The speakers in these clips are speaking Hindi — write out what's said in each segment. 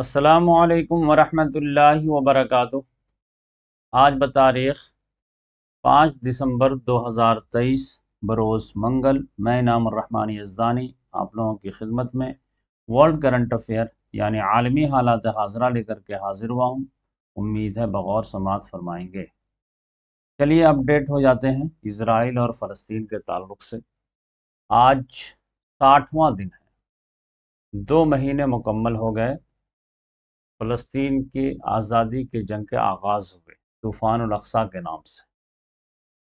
असलकम वरहमल वबरक आज बतारीख पाँच दिसंबर दो हज़ार तेईस बरोस मंगल मैं नाम रहमान यजदानी आप लोगों की खिदमत में वर्ल्ड करंट अफेयर यानी आलमी हालात हाजरा लेकर के हाजिर हुआ हूँ उम्मीद है बगौर समात फरमाएंगे चलिए अपडेट हो जाते हैं इसराइल और फ़लस्तीन के ताल्लुक से आज साठवां दिन है दो महीने मुकम्मल हो गए फ़लस्तीन की आज़ादी के जंग के आगाज़ हुए तूफ़ान अक्सा के नाम से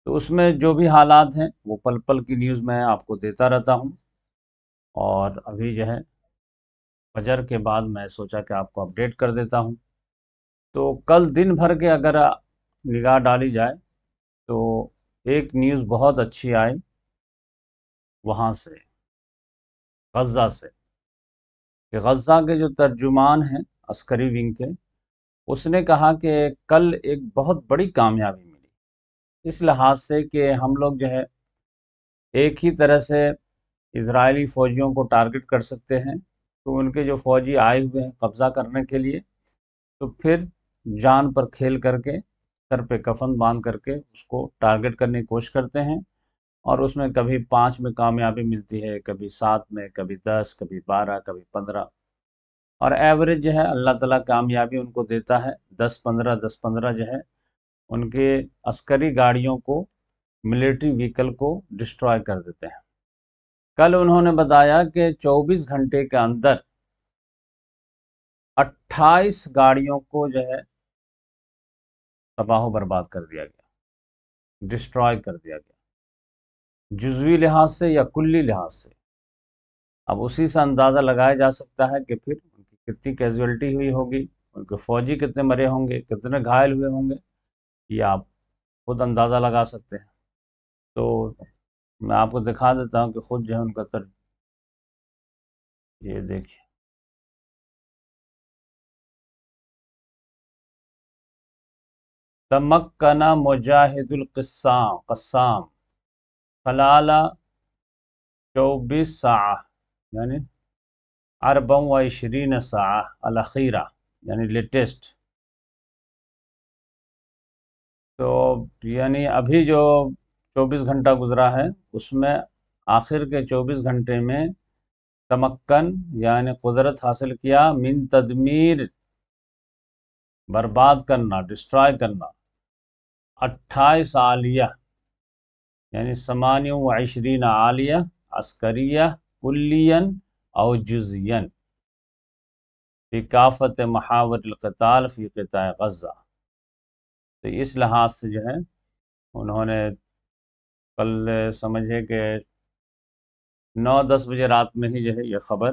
तो उसमें जो भी हालात हैं वो पल पल की न्यूज़ मैं आपको देता रहता हूँ और अभी जो है फजर के बाद मैं सोचा कि आपको अपडेट कर देता हूँ तो कल दिन भर के अगर निगाह डाली जाए तो एक न्यूज़ बहुत अच्छी आई वहाँ से गज़ा से कि गज़ा के जो तर्जुमान हैं अस्करी विंग के उसने कहा कि कल एक बहुत बड़ी कामयाबी मिली इस लिहाज से कि हम लोग जो है एक ही तरह से इसराइली फ़ौजियों को टारगेट कर सकते हैं तो उनके जो फ़ौजी आए हुए हैं कब्ज़ा करने के लिए तो फिर जान पर खेल करके सर पे कफन बांध करके उसको टारगेट करने की कोशिश करते हैं और उसमें कभी पाँच में कामयाबी मिलती है कभी सात में कभी दस कभी बारह कभी पंद्रह और एवरेज जो है अल्लाह ताला कामयाबी उनको देता है दस पंद्रह दस पंद्रह जो है उनके अस्करी गाड़ियों को मिलिट्री व्हीकल को डिस्ट्रॉय कर देते हैं कल उन्होंने बताया कि 24 घंटे के अंदर 28 गाड़ियों को जो है तबाह बर्बाद कर दिया गया डिस्ट्रॉय कर दिया गया जुजवी लिहाज से या कुल्ली लिहाज से अब उसी से अंदाज़ा लगाया जा सकता है कि फिर कितनी कैजुअलिटी हुई होगी उनके फौजी कितने मरे होंगे कितने घायल हुए होंगे ये आप खुद अंदाज़ा लगा सकते हैं तो मैं आपको दिखा देता हूँ कि खुद जो है उनका तर ये देखिए तमक्कना मुजाहिदुल्कसाम कसाम खलाला चौबीस सा यानी अरबम व शरीन साखीरा यानी लेटेस्ट तो यानी अभी जो 24 घंटा गुजरा है उसमें आखिर के 24 घंटे में तमक्कन यानी कुदरत हासिल किया मिन तदमीर बर्बाद करना डिस्ट्रॉय करना अट्ठाईस आलिया यानी समानियों आशरीन आलिया अस्करिया कुलियन और जुजियन फी काफ़त महावतल गज़ा तो इस लिहाज से जो है उन्होंने कल समझे कि नौ दस बजे रात में ही जो है ये ख़बर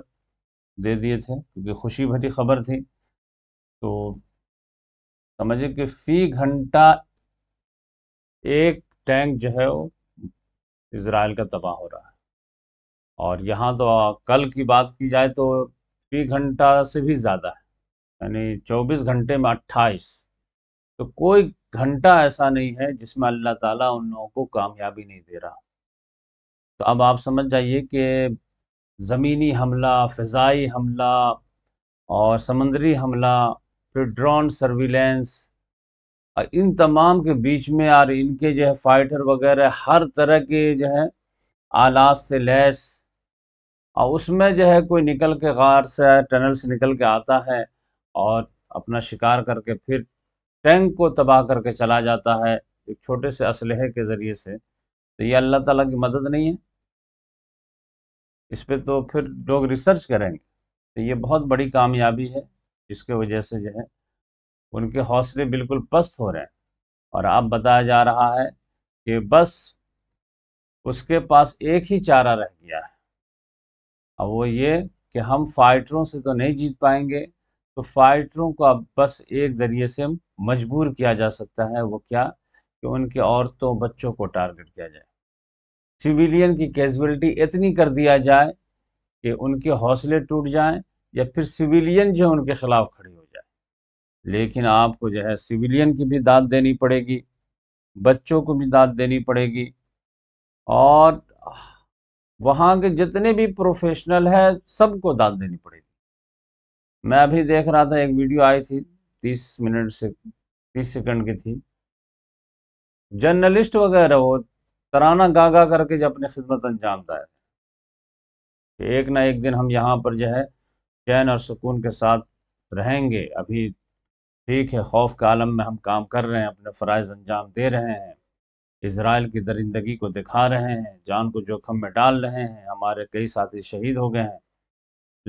दे दिए थे क्योंकि खुशी भरी खबर थी तो समझे कि फी घंटा एक टैंक जो है वो इसराइल का तबाह हो रहा है और यहाँ तो कल की बात की जाए तो थ्री घंटा से भी ज़्यादा है यानी चौबीस घंटे में अट्ठाईस तो कोई घंटा ऐसा नहीं है जिसमें अल्लाह ताला उन लोगों को कामयाबी नहीं दे रहा तो अब आप समझ जाइए कि ज़मीनी हमला फ़जाई हमला और समंदरी हमला फिर ड्रोन सर्विलेंस और इन तमाम के बीच में और इनके जो है फाइटर वगैरह हर तरह के जो है आलात से लैस और उसमें जो है कोई निकल के गार से टनल से निकल के आता है और अपना शिकार करके फिर टैंक को तबाह करके चला जाता है एक छोटे से असलहे के ज़रिए से तो ये अल्लाह ताला की मदद नहीं है इस पर तो फिर लोग रिसर्च करेंगे तो ये बहुत बड़ी कामयाबी है जिसके वजह से जो है उनके हौसले बिल्कुल पस्त हो रहे हैं और अब बताया जा रहा है कि बस उसके पास एक ही चारा रह गया है अब वो ये कि हम फाइटरों से तो नहीं जीत पाएंगे तो फाइटरों को अब बस एक ज़रिए से मजबूर किया जा सकता है वो क्या कि उनके औरतों बच्चों को टारगेट किया जाए सिविलियन की कैजुअलिटी इतनी कर दिया जाए कि उनके हौसले टूट जाएं या फिर सिविलियन जो है उनके ख़िलाफ़ खड़ी हो जाए लेकिन आपको जो है सिविलियन की भी दाद देनी पड़ेगी बच्चों को भी दाद देनी पड़ेगी और वहाँ के जितने भी प्रोफेशनल है सबको दाद देनी पड़ेगी मैं अभी देख रहा था एक वीडियो आई थी तीस मिनट से तीस सेकंड की थी जर्नलिस्ट वगैरह वो तराना गागा करके जो अपनी खिदमत अंजाम दाए एक ना एक दिन हम यहाँ पर जो है चैन और सुकून के साथ रहेंगे अभी ठीक है खौफ के आलम में हम काम कर रहे हैं अपने फ़राइज़ अंजाम दे रहे हैं इसराइल की दरिंदगी को दिखा रहे हैं जान को जोखम में डाल रहे हैं हमारे कई साथी शहीद हो गए हैं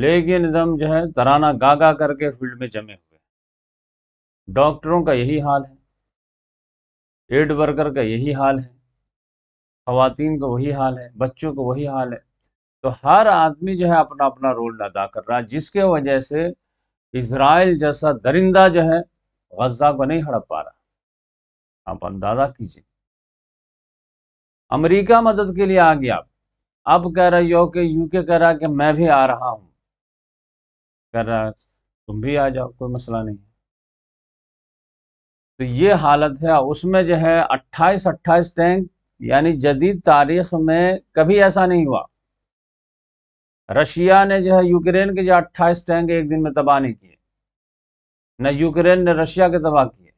लेकिन एकदम जो है तराना गागा करके फील्ड में जमे हुए हैं डॉक्टरों का यही हाल है एड वर्कर का यही हाल है खातन का वही हाल है बच्चों का वही हाल है तो हर आदमी जो है अपना अपना रोल अदा कर रहा है जिसके वजह से इसराइल जैसा दरिंदा जो है गजा को नहीं हड़प पा रहा आप अंदाज़ा कीजिए अमेरिका मदद के लिए आ गया अब कह रही हो कि यूके कह रहा कि मैं भी आ रहा हूं कह रहा तुम भी आ जाओ कोई मसला नहीं तो ये हालत है उसमें जो है 28 28 टैंक यानी जदीद तारीख में कभी ऐसा नहीं हुआ रशिया ने जो है यूक्रेन के जो अट्ठाईस टैंक एक दिन में तबाह नहीं किए न यूक्रेन ने रशिया के तबाह किए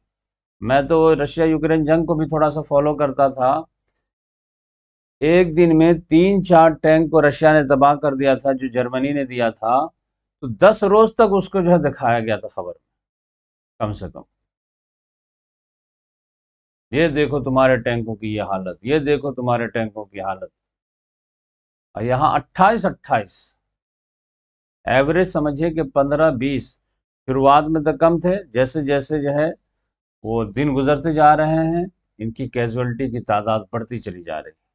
मैं तो रशिया यूक्रेन जंग को भी थोड़ा सा फॉलो करता था एक दिन में तीन चार टैंक को रशिया ने तबाह कर दिया था जो जर्मनी ने दिया था तो दस रोज तक उसको जो है दिखाया गया था खबर में कम से कम ये देखो तुम्हारे टैंकों की ये हालत ये देखो तुम्हारे टैंकों की हालत और यहाँ अट्ठाईस अट्ठाईस एवरेज समझिए कि पंद्रह बीस शुरुआत में तो कम थे जैसे जैसे जो है वो दिन गुजरते जा रहे हैं इनकी कैजुअलिटी की तादाद बढ़ती चली जा रही है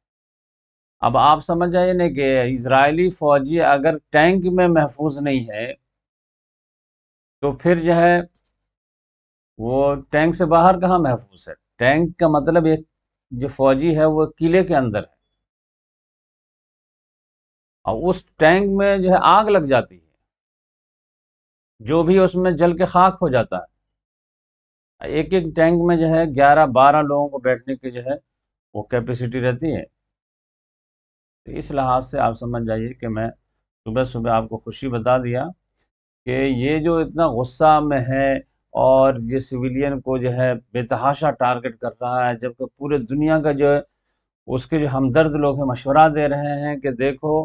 अब आप समझ जाइए ना कि इसराइली फ़ौजी अगर टैंक में महफूज नहीं है तो फिर जो है वो टैंक से बाहर कहाँ महफूज है टैंक का मतलब एक जो फौजी है वो किले के अंदर है और उस टैंक में जो है आग लग जाती है जो भी उसमें जल के खाक हो जाता है एक एक टैंक में जो है ग्यारह बारह लोगों को बैठने की जो है वो कैपेसिटी रहती है तो इस लिहाज से आप समझ जाइए कि मैं सुबह सुबह आपको खुशी बता दिया कि ये जो इतना गुस्सा में है और ये सिविलियन को जो है बेतहाशा टारगेट कर रहा है जबकि पूरे दुनिया का जो है उसके जो हमदर्द लोग हैं मशवरा दे रहे हैं कि देखो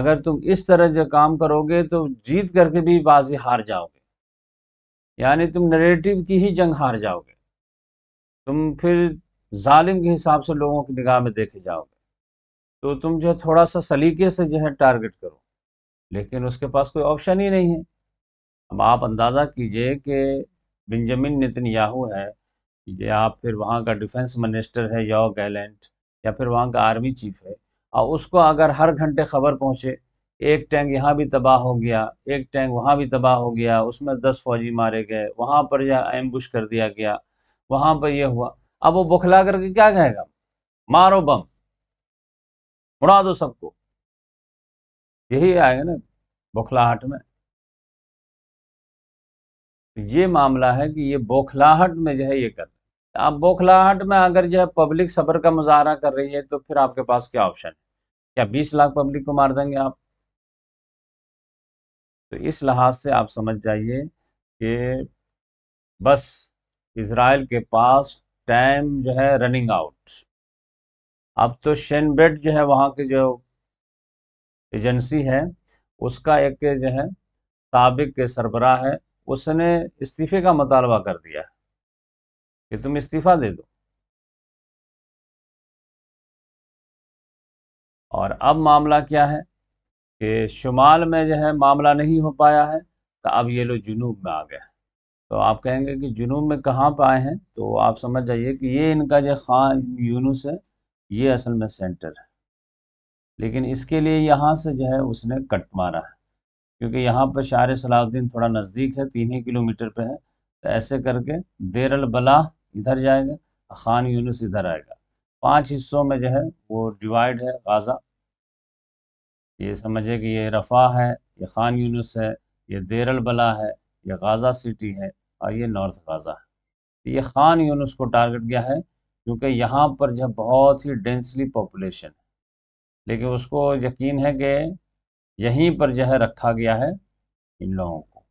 अगर तुम इस तरह जो काम करोगे तो जीत करके भी बाजी हार जाओगे यानी तुम नरेटिव की ही जंग हार जाओगे तुम फिर जालिम के हिसाब से लोगों की निगाह में देखे जाओगे तो तुम जो है थोड़ा सा सलीके से जो है टारगेट करो लेकिन उसके पास कोई ऑप्शन ही नहीं है अब आप अंदाज़ा कीजिए कि बिंजमिन नितनयाहू है या फिर वहाँ का डिफेंस मिनिस्टर है या गैलेंट या फिर वहाँ का आर्मी चीफ है और उसको अगर हर घंटे खबर पहुँचे एक टैंक यहाँ भी तबाह हो गया एक टैंक वहाँ भी तबाह हो गया उसमें दस फौजी मारे गए वहाँ पर यह एम्बुश कर दिया गया वहाँ पर यह हुआ अब वो बुखला करके क्या कहेगा मारो बम उड़ा दो सबको यही आएगा ना बौखलाहट में तो ये मामला है कि ये बौखलाहट में जो है ये कर आप बौखलाहट में अगर जो है पब्लिक सबर का मुजाहरा कर रही है तो फिर आपके पास क्या ऑप्शन है क्या बीस लाख पब्लिक को मार देंगे आप तो इस लिहाज से आप समझ जाइए कि बस इसराइल के पास टाइम जो है रनिंग आउट अब तो शेनब्रेड जो है वहाँ की जो एजेंसी है उसका एक जो है सबक के सरबरा है उसने इस्तीफ़े का मतालबा कर दिया कि तुम इस्तीफ़ा दे दो और अब मामला क्या है कि शुमाल में जो है मामला नहीं हो पाया है तो अब ये लोग जुनूब में आ गए तो आप कहेंगे कि जुनूब में कहाँ पर आए हैं तो आप समझ जाइए कि ये इनका जो खान यूनुस है ये असल में सेंटर है लेकिन इसके लिए यहाँ से जो है उसने कट मारा है क्योंकि यहाँ पर शार सलाउद्दीन थोड़ा नज़दीक है तीन ही किलोमीटर पे है तो ऐसे करके देर बला इधर जाएगा खान यूनुस इधर आएगा पांच हिस्सों में जो है वो डिवाइड है गाज़ा ये समझे कि ये रफ़ा है ये खान यूनुस है ये देर बला है ये गाज़ा सिटी है और ये नॉर्थ गाज़ा है तो ये खान यूनुस को टारगेट किया है क्योंकि यहाँ पर जब बहुत ही डेंसली पॉपुलेशन है लेकिन उसको यकीन है कि यहीं पर जो है रखा गया है इन लोगों को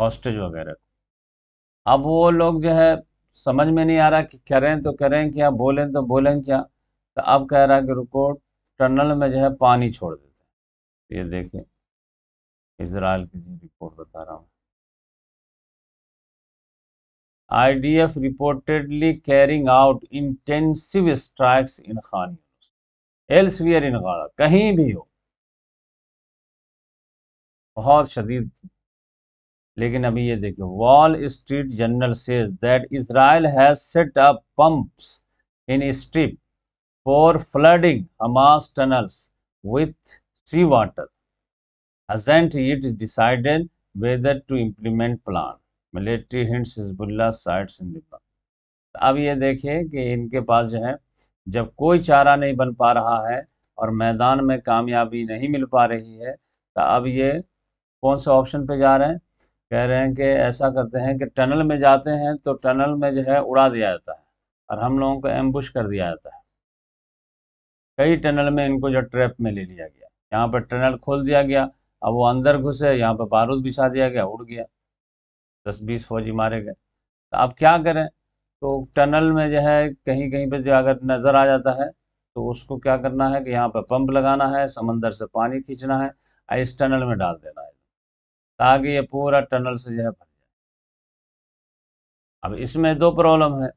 हॉस्टेज वगैरह को अब वो लोग जो है समझ में नहीं आ रहा कि करें तो करें क्या बोलें तो बोलें क्या तो अब कह रहा कि रुको टनल में जो है पानी छोड़ देते हैं ये देखिए इसराइल की रिपोर्ट बता रहा हूँ IDF reportedly carrying out intensive strikes in Khan Yunus, elsewhere in Gaza, कहीं भी हो बहुत शदीद लेकिन अभी ये देखिए Wall Street Journal says that Israel has set up pumps in strip for flooding Hamas tunnels with sea water hasn't yet decided whether to implement plan military hints Hezbollah sites in Lebanon अब ये देखिए कि इनके पास जो है जब कोई चारा नहीं बन पा रहा है और मैदान में कामयाबी नहीं मिल पा रही है तो अब ये कौन से ऑप्शन पे जा रहे हैं कह रहे हैं कि ऐसा करते हैं कि टनल में जाते हैं तो टनल में जो है उड़ा दिया जाता है और हम लोगों को एम्बुश कर दिया जाता है कई टनल में इनको जो ट्रैप में ले लिया गया यहाँ पर टनल खोल दिया गया अब वो अंदर घुसे यहाँ पर बारूद बिछा दिया गया उड़ गया दस बीस फौजी मारे गए तो आप क्या करें तो टनल में जो है कहीं कहीं पर जो अगर नज़र आ जाता है तो उसको क्या करना है कि यहाँ पर पंप लगाना है समंदर से पानी खींचना है और इस टनल में डाल देना है ताकि ये पूरा टनल से जो है भर जाए अब इसमें दो प्रॉब्लम है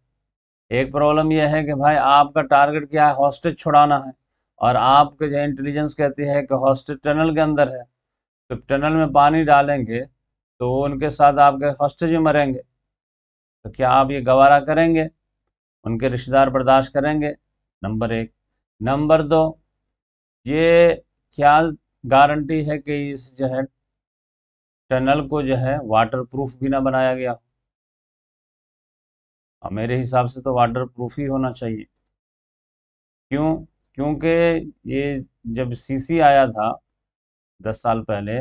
एक प्रॉब्लम यह है कि भाई आपका टारगेट क्या है हॉस्टेज छुड़ाना है और आपके जो इंटेलिजेंस कहती है कि हॉस्टेज टनल के अंदर है तो टनल में पानी डालेंगे तो उनके साथ आपके हॉस्टेज जी मरेंगे तो क्या आप ये गवारा करेंगे उनके रिश्तेदार बर्दाश्त करेंगे नंबर एक नंबर दो ये क्या गारंटी है कि इस जो है टनल को जो है वाटर प्रूफ भी ना बनाया गया हो और मेरे हिसाब से तो वाटर प्रूफ ही होना चाहिए क्यों क्योंकि ये जब सीसी आया था दस साल पहले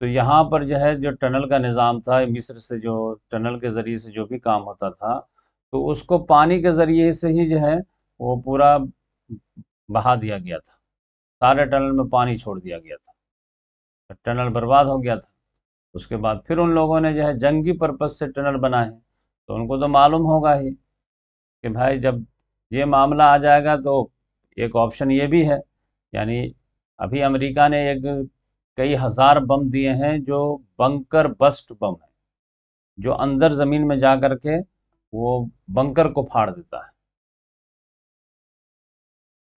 तो यहाँ पर जो है जो टनल का निज़ाम था मिस्र से जो टनल के ज़रिए से जो भी काम होता था तो उसको पानी के ज़रिए से ही जो है वो पूरा बहा दिया गया था सारे टनल में पानी छोड़ दिया गया था तो टनल बर्बाद हो गया था उसके बाद फिर उन लोगों ने जो है जंगी पर्पज़ से टनल बनाए तो उनको तो मालूम होगा ही कि भाई जब ये मामला आ जाएगा तो एक ऑप्शन ये भी है यानी अभी अमेरिका ने एक कई हज़ार बम दिए हैं जो बंकर बस्ट बम है जो अंदर ज़मीन में जा करके के वो बंकर को फाड़ देता है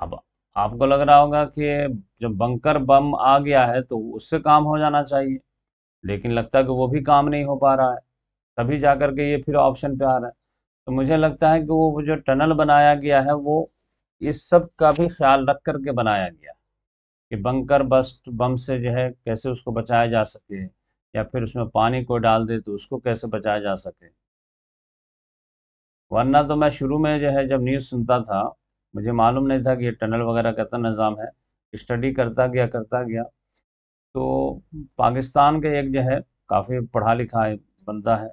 अब आपको लग रहा होगा कि जब बंकर बम आ गया है तो उससे काम हो जाना चाहिए लेकिन लगता है कि वो भी काम नहीं हो पा रहा है तभी जा करके के ये फिर ऑप्शन पे आ रहा है तो मुझे लगता है कि वो जो टनल बनाया गया है वो इस सब का भी ख्याल रख करके बनाया गया है कि बंकर बस्ट बम से जो है कैसे उसको बचाया जा सके या फिर उसमें पानी को डाल दे तो उसको कैसे बचाया जा सके वरना तो मैं शुरू में जो है जब न्यूज़ सुनता था मुझे मालूम नहीं था कि ये टनल वगैरह कैसा निज़ाम है स्टडी करता गया करता गया तो पाकिस्तान के एक जो है काफ़ी पढ़ा लिखा बनता है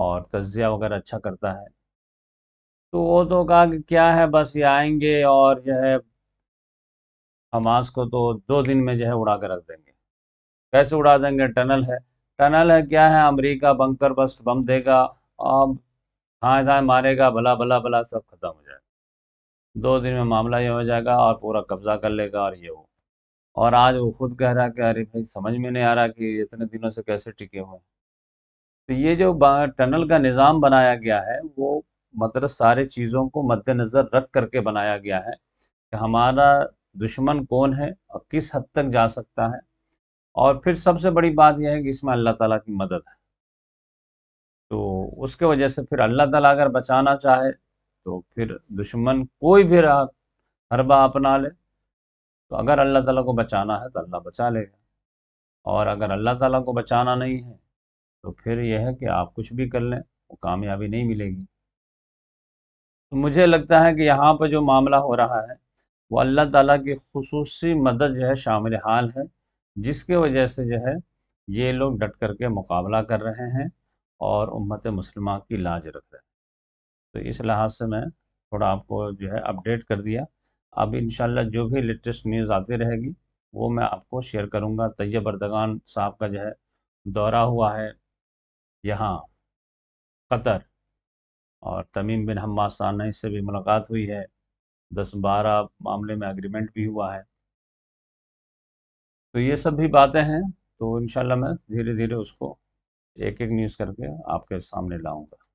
और तजिया वगैरह अच्छा करता है तो वो तो कहा कि क्या है बस ये आएंगे और जो है हमास को तो दो दिन में जो है उड़ा के रख देंगे कैसे उड़ा देंगे टनल है टनल है क्या है अमेरिका बंकर बस्ट बम देगा और हाँ धाए मारेगा भला भला भला सब खत्म हो जाएगा दो दिन में मामला ये हो जाएगा और पूरा कब्जा कर लेगा और ये वो और आज वो खुद कह रहा है कि अरे भाई समझ में नहीं आ रहा कि इतने दिनों से कैसे टिके हुए तो ये जो टनल का निज़ाम बनाया गया है वो मतलब सारे चीज़ों को मद्देनज़र रख करके बनाया गया है कि हमारा दुश्मन कौन है और किस हद तक जा सकता है और फिर सबसे बड़ी बात यह है कि इसमें अल्लाह ताला की मदद है तो उसके वजह से फिर अल्लाह ताला अगर बचाना चाहे तो फिर दुश्मन कोई भी रहा हरबा अपना ले तो अगर अल्लाह ताला को बचाना है तो अल्लाह बचा लेगा और अगर अल्लाह ताला को बचाना नहीं है तो फिर यह है कि आप कुछ भी कर लें वो कामयाबी नहीं मिलेगी तो मुझे लगता है कि यहाँ पर जो मामला हो रहा है वो अल्लाह ताला की खसूस मदद जो है शामिल हाल है जिसके वजह से जो है ये लोग डट करके मुकाबला कर रहे हैं और उम्मत मुसलमान की लाज रख रहे हैं तो इस लिहाज से मैं थोड़ा आपको जो है अपडेट कर दिया अब इन जो भी लेटेस्ट न्यूज़ आती रहेगी वो मैं आपको शेयर करूँगा तैयब अरदगान साहब का जो है दौरा हुआ है यहाँ कतर और तमीम बिन हम्मा सान से भी मुलाकात हुई है दस बारह मामले में अग्रीमेंट भी हुआ है तो ये सब भी बातें हैं तो इनशाला मैं धीरे धीरे उसको एक एक न्यूज़ करके आपके सामने लाऊंगा